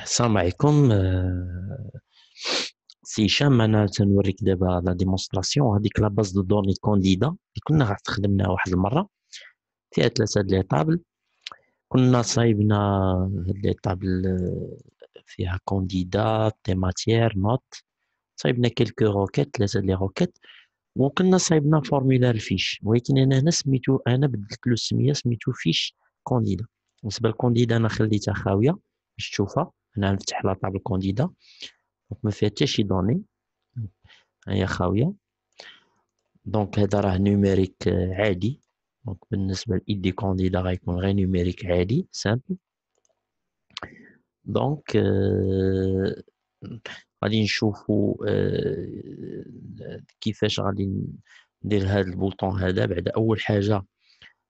السلام عليكم آه، سي هشام انا تنوريك دابا لا ديمونستراسيون هذيك لا باز دو دوني كونديدا اللي كنا خدمناها واحد المره فيها ثلاثه د لي طابل كنا صايبنا هاد لي طابل آه، فيها كونديدا تي ماتيير نوت صايبنا كيلكو روكيت ثلاثه د لي روكيت وكنا صايبنا فورمولار فيش ولكن انا هنا سميتو انا بدلت له السميه سميتو فيش كونديدا بالنسبه للكونديدا انا خليتها خاويه باش تشوفها هنا نفتح لا طابل كونديدا دونك ما فيها حتى شي دوني ها هي خاويه دونك هذا راه نيميريك عادي دونك بالنسبه لايدي كونديدا غيكون غير نيميريك عادي سامبل دونك euh، غادي نشوفوا euh، كيفاش غادي ندير هذا البوطون هذا بعد اول حاجه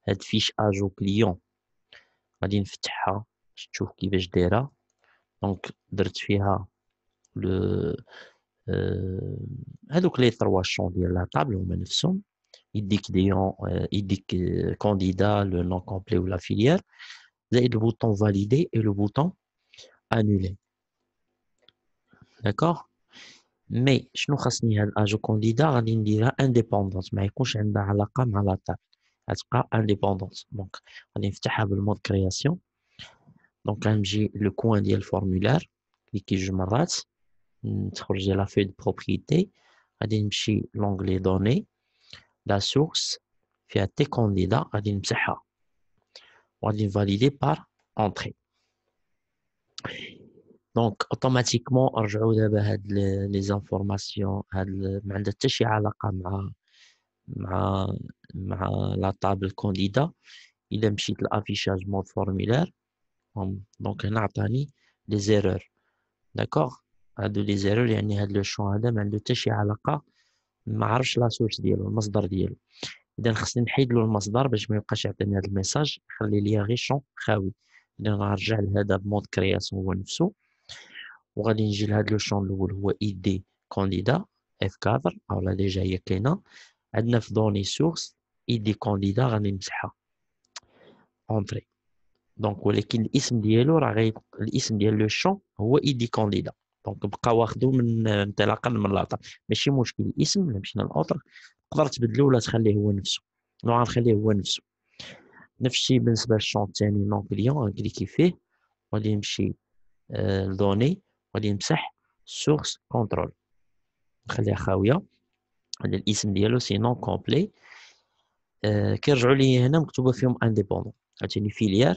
هاد فيش اجو كليون غادي نفتحها باش تشوف كيفاش دايره Donc, il y a trois choses à la table. Il y a le candidat, le nom complet ou la filière. Il y a le bouton valider et le bouton annuler. D'accord? Mais, je ne sais pas si on a candidat, on a une indépendance. Mais, il y a une couche qui est à la table. Elle n'est pas indépendante. Donc, on a une création. Donc, quand j'ai le coin de le formulaire, cliquez je m'arrête, hmm, j'ai la feuille de propriété, j'ai l'onglet données, la source, fait candidat candidats, j'ai on valider validé par entrée. Donc, automatiquement, j'ai les informations, la la table candidat, il l'affichage l'affichage mode formulaire. دونك هنا عطاني لي زيرور داكوغ هادو لي زيرور يعني هاد لو شون هذا ما عندو حتى شي علاقه ما عرفش لا سورس ديالو المصدر ديالو اذا خصني نحيد له المصدر باش ما يبقاش يعطيني هاد الميساج خلي ليا غير شون خاوي اذا غنرجع لهذا بمود كرياسيون هو نفسه وغادي نجي لهاد لو شون الاول هو اي دي كونديدا اف كادر اولا ديجا هي كاينه عندنا في دوني سورس اي دي كونديدا غادي نمسحها اونتري دونك ولكن الاسم ديالو راه غي الاسم ديال لو شون هو ايدي كانديدا دونك بقى واخدو من انطلاقا من لاطر ماشي مشكل الاسم الا مشينا لاطر تقدر تبدلو ولا تخليه هو نفسه نوعا نخليه هو نفسه نفس الشيء بالنسبه للشون الثاني نون كليون غنكليكي فيه غادي نمشي لدوني غادي نمسح سورس كونترول نخليها خاويه هذا الاسم ديالو سي نون كومبلي كيرجعوا لي هنا مكتوبه فيهم انديبوندون عاوتاني فيليار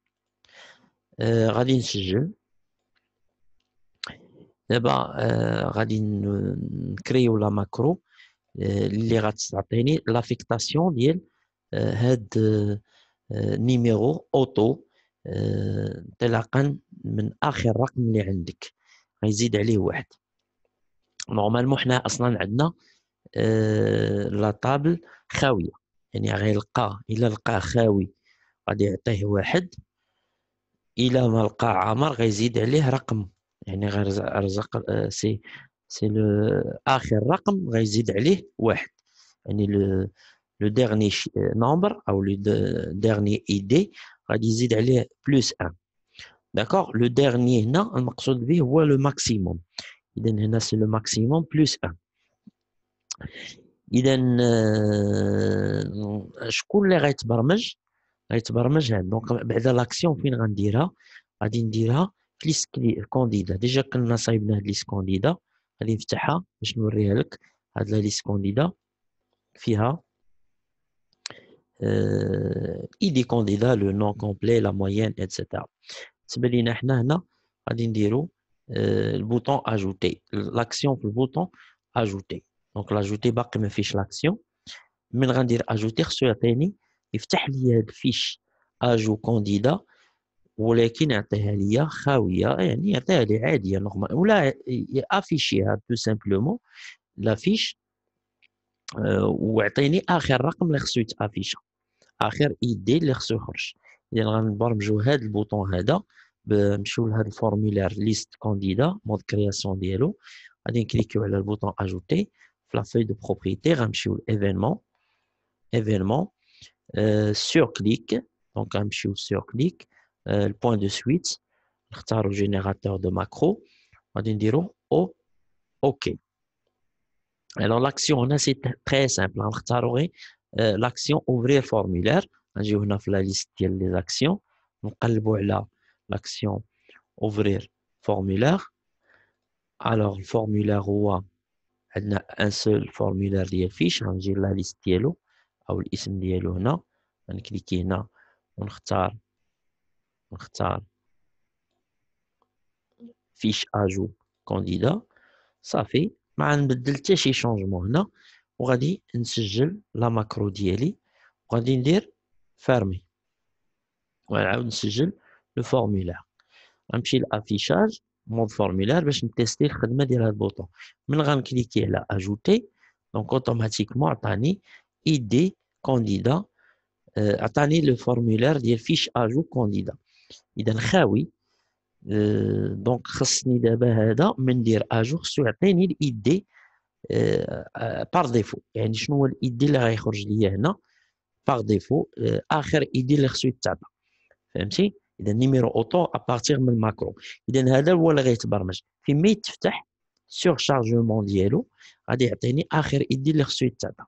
غادي نسجل دابا غادي نكريو لا ماكرو اللي غتعطيني لافيكتاسيون ديال هاد نيميرو اوتو انطلاقا من اخر رقم اللي عندك غيزيد عليه واحد نورمالمون حنا اصلا عندنا لا طابل خاويه يعني غيلقى الا لقى خاوي غادي يعطيه واحد الى ما لقى عمر غيزيد عليه رقم يعني غير رزق آه، سي سي لو اخر رقم غيزيد عليه واحد يعني لو لو ديرني آه، نومبر او لو ديرني ايدي غادي يزيد عليه بلوس 1 داكوغ لو ديرني هنا المقصود به هو لو ماكسيموم اذا هنا سي لو ماكسيموم بلوس 1 اذا شكون اللي غيتبرمج donc pendant l'action qui nous dira adindira candidat déjà nous la liste candidat à nous la liste candidat elle, il dit le nom complet la moyenne etc le bouton ajouter l'action pour bouton ajouter donc l'ajouter que me fiche l'action me dire ajouter sur le dernier يفتح لي هاد الفيش اجو كونديدا ولكن يعطيها ليا خاويه يعني يعطيها لي عاديه نورمال ولا افيشيها تو سامبلومون لافيش آه، ويعطيني اخر رقم اللي خصو يتافيشا اخر ايدي اللي خصو يخرج اذا غنبرمجو هاد البوطون هذا نمشيو لهاد الفورمولير ليست كونديدا مود كرياسيون ديالو غادي نكليكيو على البوطون اجوتي في لا فوي دو بروبريتي غنمشيو لايفينمون ايفينمون Euh, sur clic donc fais sur clic euh, le point de suite le générateur de macro on نديرو OK. Alors, l'action, c'est très simple. On hein. euh, l'action ouvrir formulaire. On hein, a la liste des actions. On là l'action ouvrir formulaire. Alors, le formulaire, on a un seul formulaire est fiche On hein, la liste yellow. او الاسم ديالو هنا غنكليكي هنا ونختار نختار فيش اجو كونديدا صافي ما غنبدل حتى شي شونجمون هنا وغادي نسجل لا ماكرو ديالي وغادي ندير فارمي وغنعاود نسجل لو فورمولير غنمشي لافيشاج مود فورمولير باش نتيستي الخدمه ديال هاد البوطون من غنكليكي على اجوتي دونك اوتوماتيكمون عطاني ايدي كونديدا عطاني لو فورمولير ديال فيش اجو كونديدا اذا خاوي دونك euh, خصني دابا هذا من ندير اجو خصو يعطيني الايدي بار euh, ديفو يعني شنو هو الايدي اللي غيخرج ليا هنا بار ديفو euh, اخر ايدي اللي خصو يتعطى فهمتي اذا نيميرو اوتو ابارتيغ من الماكرو اذا هذا هو اللي غيتبرمج فين ما يتفتح سيغ شارجمون ديالو غادي يعطيني اخر ايدي اللي خصو يتعطى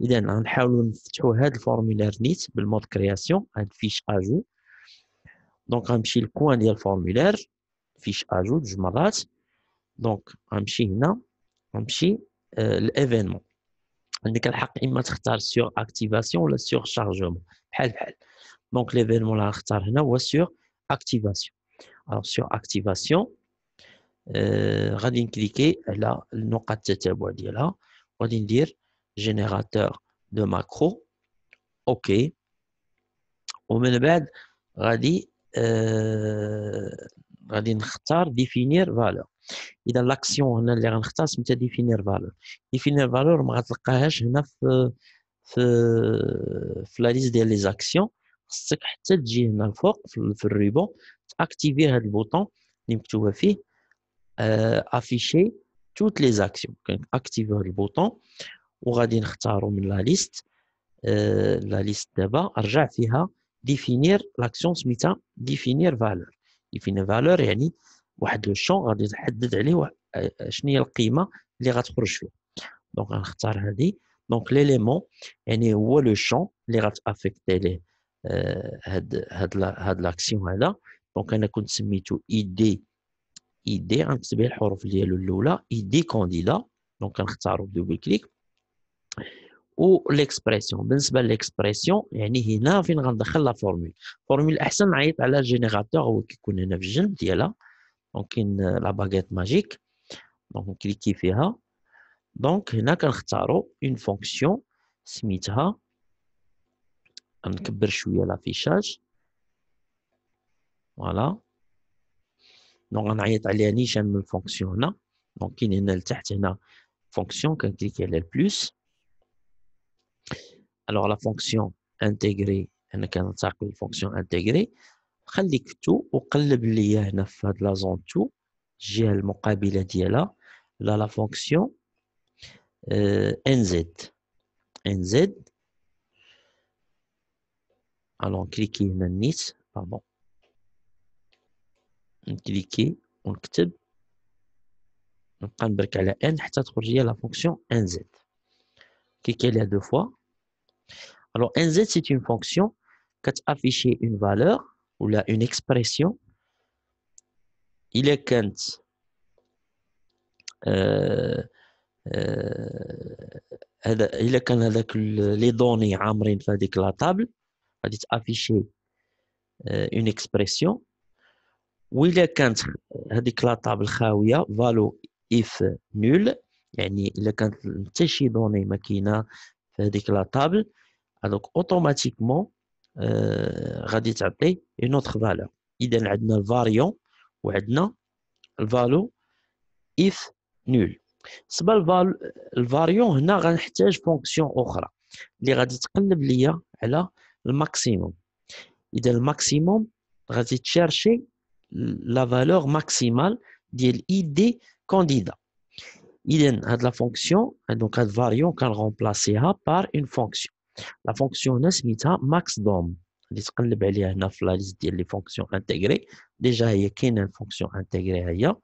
idem then va un formulaire 2 le mode création un fiche ajout donc on va cliquer un le formulaire fichier ajout donc on va ici un l'événement sur activation ou sur donc l'événement sur activation alors sur activation nous va cliquer sur le générateur de macro. OK. Omenebed, euh, définir valeur. Et dans l'action, on a c'est définir valeur. Définir valeur, on la liste des actions. C'est tu le ruban, activer le bouton, euh, afficher toutes les actions. Activer le bouton, وغادي نختاروا من لا ليست آه، لا ليست دابا ارجع فيها ديفينير لاكسيون سميتها ديفينير فالور ديفينير فالور يعني واحد لو شون غادي نحدد عليه آه، شنو هي القيمه اللي غتخرج فيه دونك غنختار هذه دونك ليليمون يعني هو لو شون اللي غتافيكتي ليه آه، هاد هاد هاد لاكسيون هذا دونك انا كنت سميتو اي دي اي دي غنكتب الحروف ديالو الاولى اي دي كانديدا دونك كنختارو بدوبل كليك ou l'expression. Par l'expression, la formule formule est la générateur, qui est Donc, euh, la baguette magique. Donc, on clique Donc, une fonction, C'est à l'affichage. Voilà. Donc, on a fonction Donc, il y a une fonction, clique sur le plus. Alors, la fonction intégrée, a كننتقل للفونكسيون la خليك تو وقلب ليا هنا في هاد لا زون تو الجهه ديالها لا لا فونكسيون ان زد ان زد كليكي هنا نيت باردون نكليكي ونكتب نبقى نبرك على ان حتى تخرج لا فونكسيون ان زد كليكي فوا alors, nz, c'est une fonction qui affiche une valeur ou là, une expression. Il est quand euh, euh, il est quand les données amrin fadik la table, afficher euh, une expression. Ou il est quand la table value if nul, il est quand les qui دوني euh, que la table. automatiquement, va euh, appeler une autre valeur. Idem, adna le variant ou adna le valeur if nul. C'est le variant, nous une fonction autre. Les radit est l'a, elle a le maximum. Idem, le maximum, va chercher la valeur maximale l'ID candidat il y a de la fonction, et donc on peut qu'on remplacer a par une fonction. La fonction est maxdom. Il y a la liste des fonctions intégrées. Déjà, il y a une fonction intégrée ailleurs.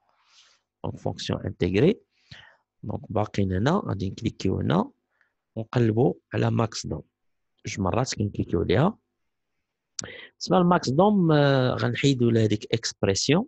Donc, fonction intégrée. Donc, on va cliquer sur On va à la maxdom. Je me rase qu'on clique sur le maxdom. Euh, on va expression.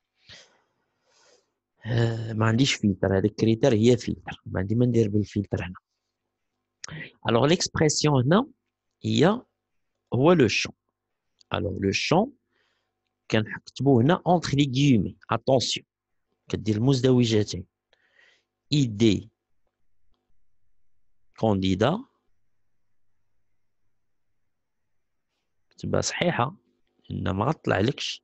آه، ما عنديش فلتر هذا الكريتير هي فلتر ما عندي ما ندير بالفلتر هنا الوغ ليكسبرسيون هنا هي هو لو شون الوغ لو شون كنكتبو هنا اونتخ لي غيومي اتونسيون كدير المزدوجتين ايدي كونديدا كتبها صحيحه ان ما غطلعلكش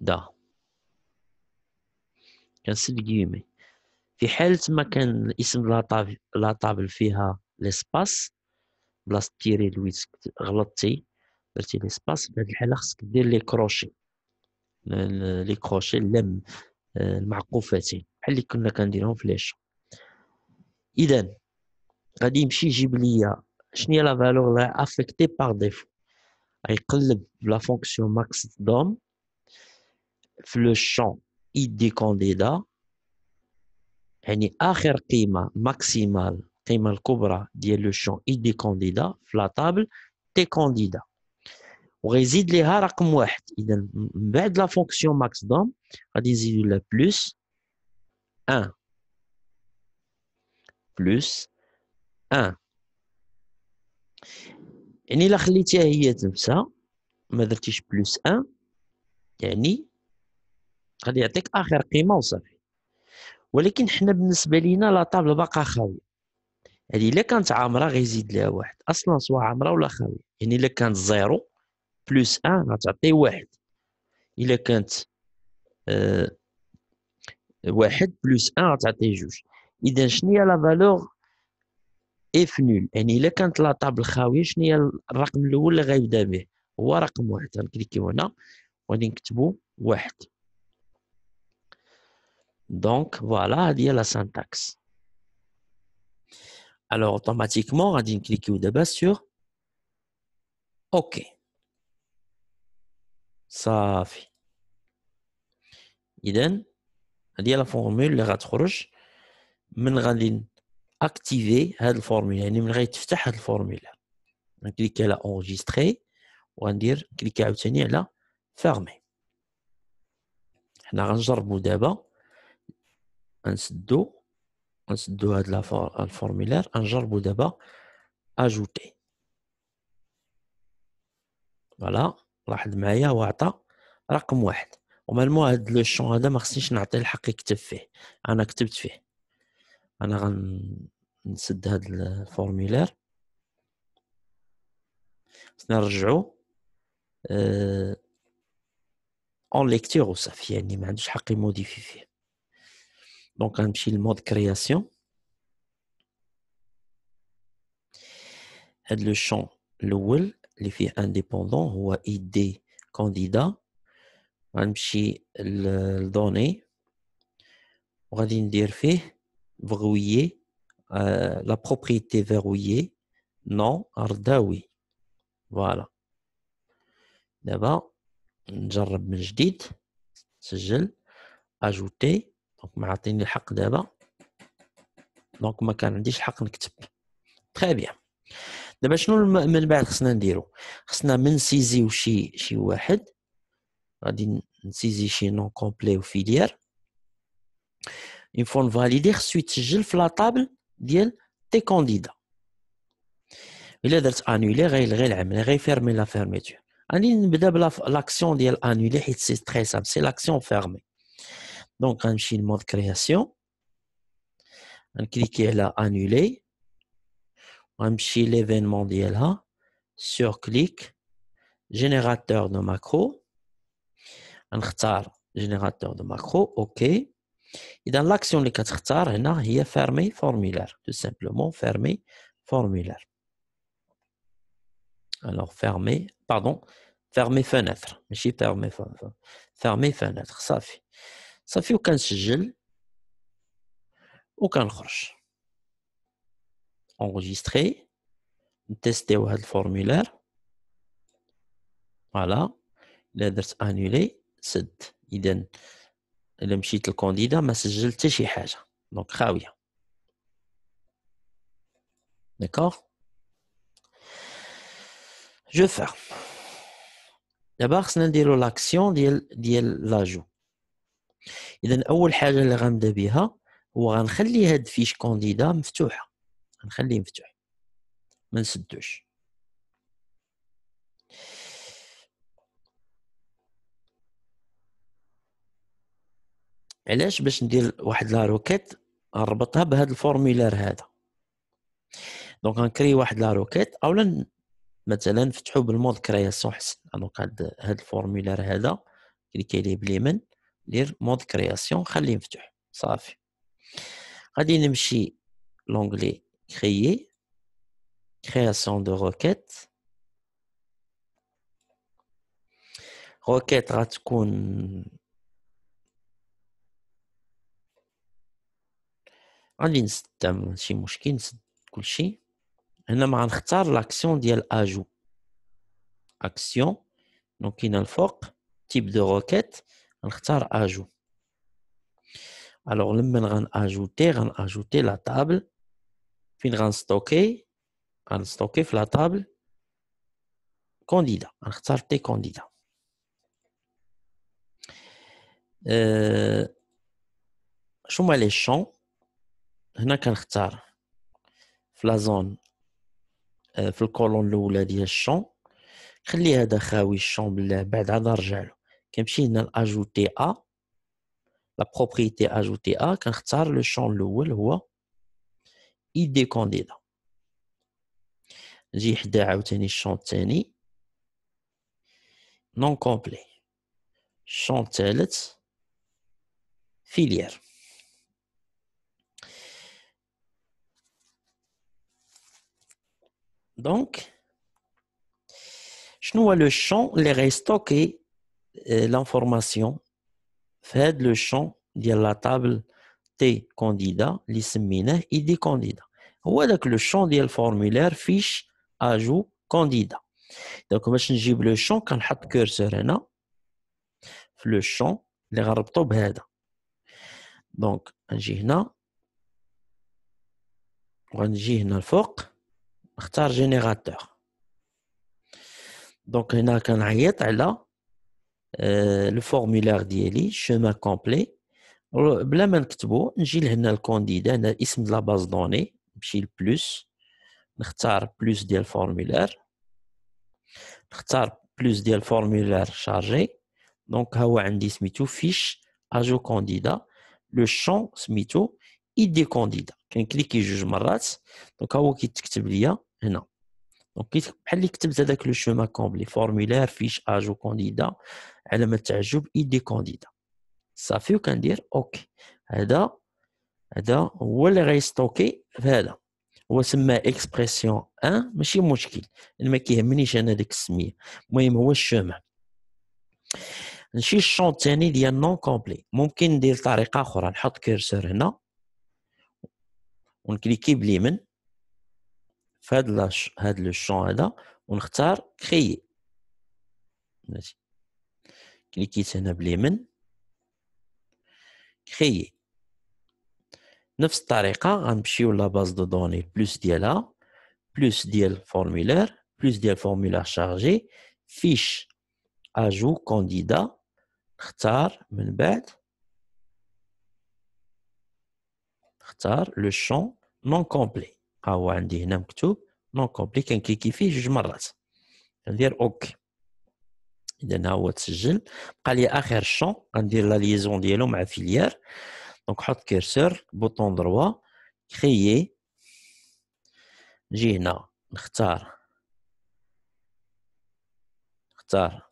دا كنسد كيمي في حالة ما كان اسم لا طابل فيها ليسباس بلاصة تيري لويس غلطتي درتي ليسباس في هاد الحالة خصك دير لي كروشي لي كروشي لم آه، المعقوفتين بحال اللي كنا كنديرهم في ليشو اذا غادي يمشي يجيب ليا شنو هي لا فالور لا افيكتي باغ ديفو غيقلب لا فونكسيون ماكس دوم في لو شون ايدي كونديدا يعني اخر قيمه ماكسيمال القيمه الكبرى ديال لو شون ايدي كونديدا في لا طابل تي كونديدا وغيزيد ليها رقم واحد اذا من بعد لا فونكسيون ماكس دوم غادي نزيدو لها بلوس 1 بلوس 1 يعني الا خليتيها هي تنفسها ما درتيش بلوس 1 يعني غادي يعطيك اخر قيمه وصافي ولكن حنا بالنسبه لينا لا طابل باقا خاويه هذه يعني الا كانت عامره غيزيد لها واحد اصلا سواء عامره ولا خاويه يعني الا كانت زيرو بلوس ان غتعطي واحد الا كانت أه واحد بلوس ان غتعطي جوج اذا شنو هي لا فالور اف نول يعني الا كانت لا طابل خاويه شنو هي الرقم الاول اللي غيبدا به هو رقم واحد غنكليكيو هنا وغادي نكتبو واحد Donc, voilà, à dire la syntaxe. Alors, automatiquement, on va cliquer ou débat sur OK. Ça fait. Iden, à dire la formule, le ratrouge, men radin activer cette formule, nous y a formule. On clique à enregistrer, on dit cliquer à obtenir la fermer. On a un غنسدو غنسدو هاد الفورميلار غنجربو دابا اجوتي فوالا لاحظ معايا هو عطى رقم واحد ومالمو هاد لو شون هذا ما خصنيش نعطيه الحق يكتب فيه انا كتبت فيه انا غنسد هاد الفورميلار خصنا نرجعو اون ليكتيغ وصافي يعني ما عندوش حق يموديفي فيه Donc, le mode création. Et le champ le « will », l'effet indépendant ou id candidat غنمشي données. On va dire fait verrouiller euh, », la propriété verrouillée non ardaoui ». voilà d'abord نجرب من le gel ajouter دونك ما عطيني الحق دابا دونك ما كان عنديش الحق نكتب تري بيان دابا شنو من بعد خصنا نديرو خصنا سيزي وشي شي واحد غادي نسيزي شي نون كومبلي وفيليير اون فوا نفاليدي خصو يتسجل في لاطابل ديال تي كونديدا الا درت انولي غيلغي العمل غيفيرمي لا فيرميتور غادي نبدا بلاكسيون ديال انولي حيت سي تري سامبل سي لاكسيون فيرمي Donc, on le mode création. On clique là, annuler. On l'événement là Sur clic. Générateur de macro. retard générateur de macro. OK. Et dans l'action, les quatre il y a fermé formulaire. Tout simplement, fermé formulaire. Alors, fermé, pardon, fermé fenêtre. suis fermé fenêtre. fenêtre, ça fait. Ça ne fait aucun sigil, aucun croche. Enregistrer. Tester le formulaire. Voilà. L'adresse annulée. C'est. Il donne le candidat, mais ce sigil est chez moi. Donc, c'est ça. D'accord Je ferme. D'abord, c'est l'action de l'ajout. اذا اول حاجه اللي غنبدا بها هو غنخلي هاد فيش كونديدا مفتوحه غنخليه مفتوح ما نسدوش علاش باش ندير واحد لا روكيت نربطها بهاد الفورمولير هذا دونك غنكري واحد لا روكيت اولا مثلا نفتحو بالمود كرياسيون حسن دونك هاد هاد الفورمولير هذا كليكي ليه باليمين Lire, mode création, je vais l'ouvrir. Ça va On va aller dans l'onglet créer, création de requête. La requête va être... On va essayer de ne pas faire tout ça. On va choisir l'action de l'ajout. Action. Donc, il y a le foc, type de roquette. type de requête, نختار اجو الوغ لما غن اجوتي لا طابل فين غنستوكي غنستوكي في لا طابل كونديدا غنختار تي كونديدا أه... شوما لي شون هنا كنختار في لا زون آه، في الكولون الاولى ديال الشون خلي هذا خاوي الشون بالله بعد عاد نرجع له Quand je vais ajouter à la propriété ajoutée à, quand je vais le champ, il y a des candidats. Je vais ajouter à le non complet. Chantelle filière. Donc, je vais ajouter le champ, il reste stocké l'information fait le champ de la table T candidat, et ID candidat. Ou avec le champ de le formulaire fiche ajout candidat. Donc, je vais le champ quand je vais curseur le champ, le rabtob head. Donc, je vais le fork, je vais générateur. Donc, je vais le générateur. Euh, le formulaire d'élis chemin complet blême un texte beau j'ai le candidat le nom de la base de données j'ai plus le plus de formulaire le plus de formulaire chargé donc à vous un dis mitou fiche ajoute candidat le champ mitou id candidat un clic et juge malades donc à vous qui êtes obligé non دونك بحال اللي كتبت هذاك لو شوما كومبلي فورمولير فيش اجو كونديدا علامه اي ايدي كونديدا صافي وكندير اوكي هذا هذا هو اللي غيستوكي في هذا هو سما اكسبرسيون ان ماشي مشكل انا ما كيهمنيش انا ديك السميه المهم هو الشوما نمشي الشون الثاني ديال نون كومبلي ممكن ندير طريقه اخرى نحط كيرسور هنا ونكليكي باليمن fait le champ là, on retard créer. Cliquez sur le Créer. même manière, on a la base de données plus DLA, plus DL formulaire, plus DL formulaire chargé, fiche, ajout candidat, faites le champ non complet. ها هو عندي هنا مكتوب نون كومبلي كنكليكي فيه جوج مرات ندير اوكي اذا ها هو تسجل بقى لي اخر شون غندير لا ليزون ديالو مع فيليير دونك حط كيرسور بوطون دروا كريي نجي هنا نختار نختار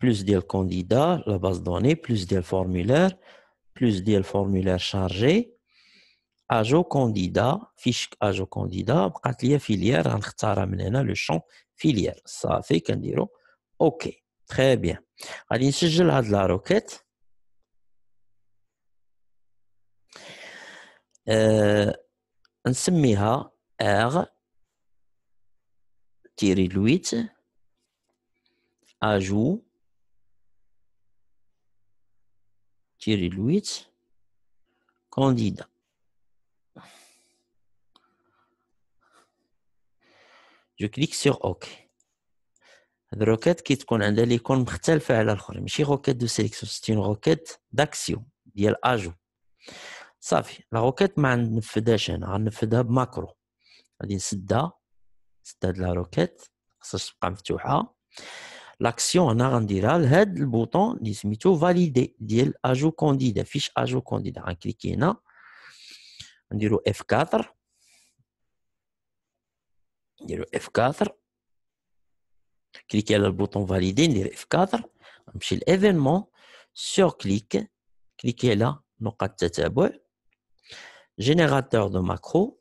بلوس ديال كونديدا لا باز دوني بلوس ديال فورمولير بلوس ديال فورمولير شارجي اجو كونديدا فيش اجو كونديدا بقات لي فيليير غنختارها من هنا لو شون فيليير صافي كنديرو اوكي تري بيان غادي نسجل هاد لا روكيت أه نسميها ار تيري لويت اجو تيري لويت كونديدا جو كليك سيغ اوكي هاد الروكات كي تكون عندها ليكون مختلفه على الاخرين ماشي روكات دو سيليكسيون سيتي روكات داكسيون ديال اجو صافي لا روكات ما غنفذهاش انا غنفذها بماكرو غادي نسدها نسد هاد لا روكات خاصها تبقى مفتوحه لاكسيون هنا غنديرها لهاد البوطون اللي سميتو فاليدي ديال اجو كونديدا فيش اجو كونديدا غنكليكي هنا نديرو اف 4 dire F4, cliquez là le bouton Valider, le F4, dans le l'événement. sur clic, cliquez là, nous quittons la générateur de macro,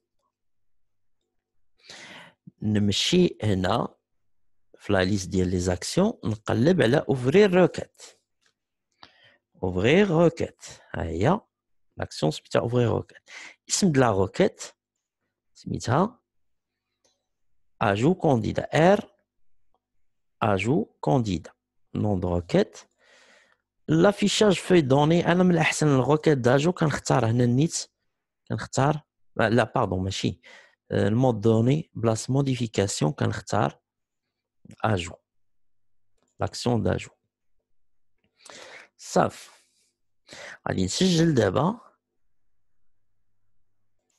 nous mettons dans la liste des les actions, nous allons bien ouvrir requête, ouvrir requête, ah. l'action c'est ouvrir requête, il s'agit de la requête, ajout candidat R, ajout candidat, nom de requête. L'affichage feuille donnée, elle homme a une requête d'ajout quand il y La pardon, machine, euh, le mode donné, place modification quand il ajout, l'action d'ajout. Saf, allez, si je le débat,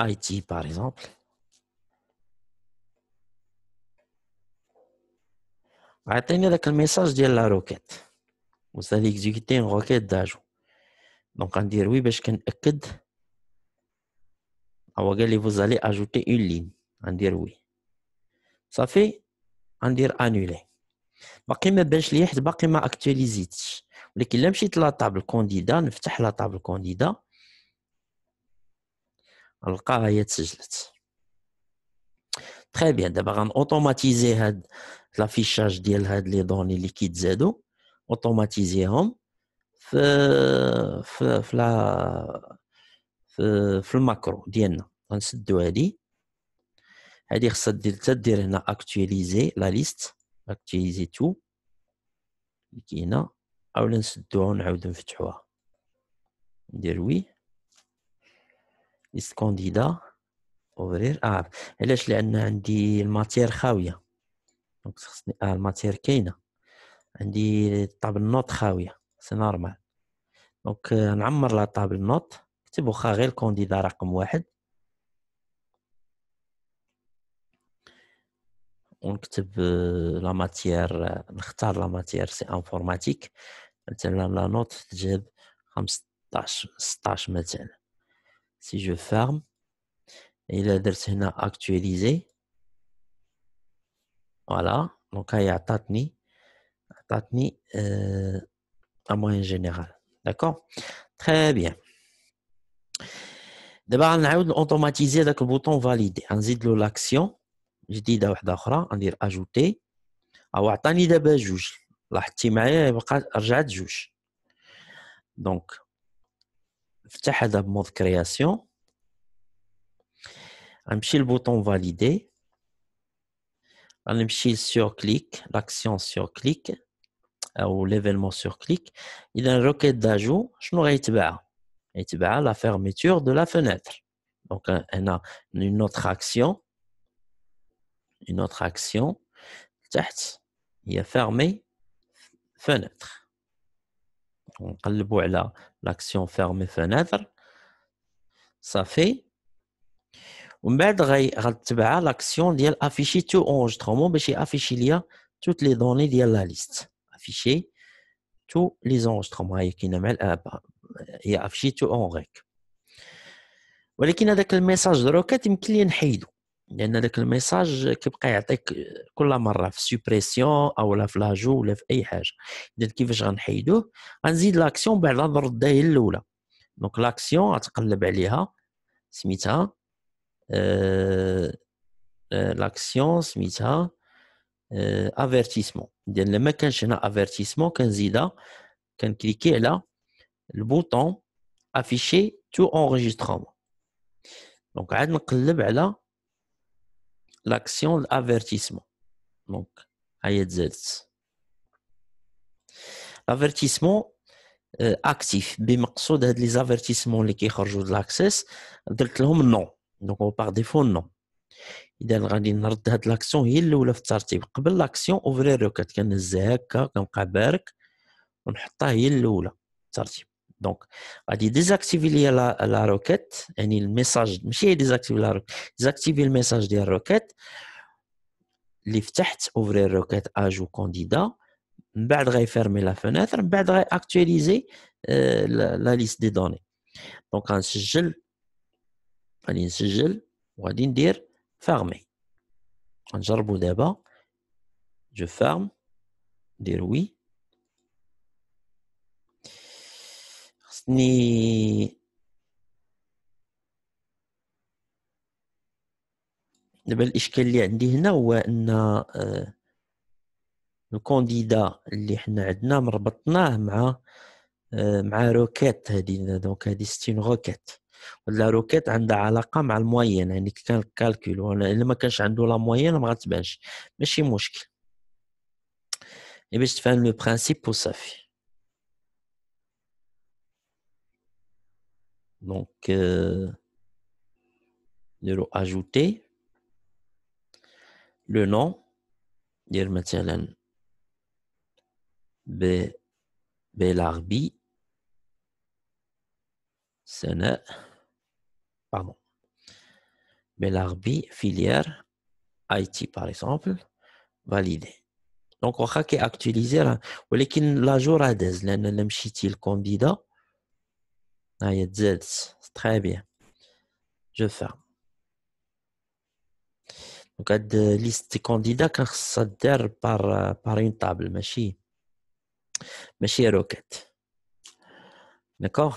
IT, par exemple. Retenez le message de la requête. Vous allez exécuter une requête d'ajout. Donc, on dit oui, parce qu'on que euh, vous allez ajouter une ligne. On dit oui. Ça fait, on dit annuler. Je vais actualiser. Je vais la table candidat. Je la table candidat. نلقاها هي تسجلت تخي بيان دابا غنوتوماتيزي هاد لافيشاج ديال هاد لي دوني اللي كيتزادوا اوتوماتيزيهم في في في لا في, في الماكرو ديالنا غنسدو هادي هادي خصها دير تدير هنا اكتواليزي لا ليست اكتواليزي تو اللي كاينه اولا نسدوها ونعاودو نفتحوها ندير وي ليست كونديدا اوفرير اه علاش لان عندي الماتير خاويه دونك خصني اه الماتير كاينه عندي طابل نوت خاويه سي نورمال دونك آه، نعمر لا طابل نوت نكتب واخا غير كونديدا رقم واحد ونكتب آه، لا ماتيير آه، نختار لا ماتيير سي انفورماتيك مثلا لا نوت تجيب 15 16 مثلا si je ferme et le ici, « actualisé voilà donc il y a tatni tatni à euh, moyen général d'accord très bien d'abord on automatiser automatisé le bouton valide on l'action je dis d'avoir on dit ajouter avoir tani d'abord juge l'actimaire et rejette juge donc dans le mode création, un le bouton valider, un petit sur clic, l'action sur clic ou l'événement sur clic, il a une requête d'ajout, je n'auraiit pas, et la fermeture de la fenêtre, donc y a une autre action, une autre action, il il a fermé fenêtre. On regarde là L'action ferme fenêtre. Ça fait. On va dire que l'action affiche tout enregistrement. j'ai affiché afficher toutes les données de la liste. Afficher tous les enregistrements. On va euh, afficher tout enregistrement. On va dire que le message de requête est un client. لان داك الميساج كيبقى يعطيك كل مره في سوبريسيون او لا في لاجو ولا في اي حاجه اذا كيفاش غنحيدوه غنزيد لاكسيون بعد الرد هي الاولى دونك لاكسيون غتقلب عليها سميتها لاكسيون آه، آه، سميتها افيرتيسمون آه، ديال لما كانش هنا افيرتيسمون كنزيدها كنكليكي على البوطون افيشي تو انريجسترومون دونك عاد نقلب على l'action d'avertissement. Donc, ayedzetz. L'avertissement euh, actif. Bimaksoud les avertissements qui de l'accès. D'altlom, non. Donc, par défaut, non. Il y a un l'action. Il ou le tsartib. l'action ouvrir le cas de la zéka, de la berk, on a un donc, on va désactiver la, la requête, et le message, je désactive la requête, désactiver le message de la requête, l'iftecht, ouvrir requête, ajout candidat, on fermer la fenêtre, on va actualiser euh, la, liste des données. Donc, on va s'enregistrer, on va dire fermer. On va d'abord, je ferme, dit oui, ni دابا الاشكال اللي عندي هنا هو ان الكونديدا آه، اللي حنا عندنا مربطناه مع آه، مع روكيت هذه دونك هذه ستين روكيت ولا روكيت عندها علاقه مع الموين يعني كان الكالكول الا ما كانش عنده لا موين ما غتبانش ماشي مشكل باش تفهم لو برينسيپ وصافي Donc, euh, il faut ajouter le nom d'Irmatialen Belarbi Sene, pardon, Belarbi filière IT par exemple, validé. Donc, on va actualiser, on va actualiser, on va actualiser, on va actualiser, ah, il Très bien. Je ferme. Donc, la liste des candidats qui s'adhère par, euh, par une table, ماشي ماشي rocket. D'accord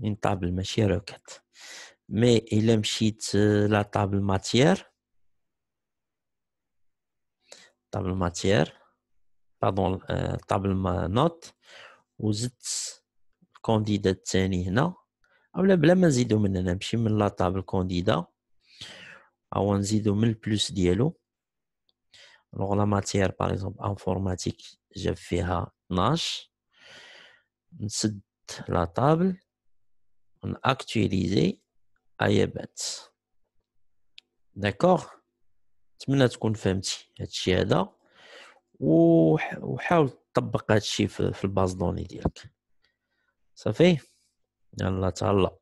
Une table, ماشي rocket. Mais il a euh, la table matière. Table matière. Pardon, euh, table note. Ou zit كونديدا الثاني هنا اولا بلا ما نزيدو من هنا نمشي من لا طابل كونديدا او نزيدو من البلوس ديالو لوغ لا ماتيير باغ اكزومبل انفورماتيك جاب فيها 12 نسد لا طابل ناكتواليزي ايابات داكوغ نتمنى تكون فهمتي هادشي هذا وحاول تطبق هادشي في الباز دوني ديالك صافي يلا تهلا